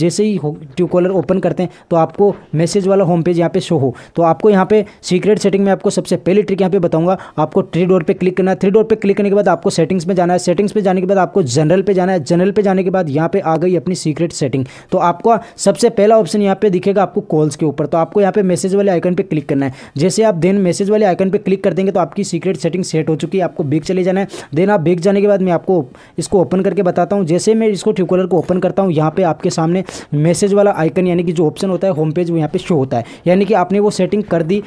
जैसे ही tube collar open करते हैं तो आपको मैसेज वाला होम पेज यहाँ पे शो हो तो आपको यहाँ पे सीक्रेट सेटिंग में आपको सबसे पहली ट्रिक यहाँ पे बताऊंगा आपको थ्री डोर पे क्लिक करना है थ्री डोर पे क्लिक करने के बाद आपको सेटिंग्स में जाना है सेटिंग्स पे जाने के बाद आपको जनरल पे जाना है जनरल पे जाने के बाद यहाँ पे आ गई अपनी सीक्रेट सेटिंग तो आपका सबसे पहला ऑप्शन यहाँ पे दिखेगा आपको कॉल्स के ऊपर तो आपको यहाँ पे मैसेज वाले आइकन पर क्लिक करना है जैसे आप देन मैसेज वाले आइकन पर क्लिक कर देंगे तो आपकी सीक्रेट सेटिंग सेट हो चुकी है आपको बेग चले जाना है देन आप बेग जाने के बाद मैं आपको इसको ओपन करके बताता हूँ जैसे मैं इसको ट्यूकोलर को ओपन करता हूँ यहाँ पे आपके सामने मैसेज वाला आइकन यानी कि जो ऑप्शन होता है होम पेज वो यहाँ पे शो होता है यानी कि आपने वो सेटिंग कर दी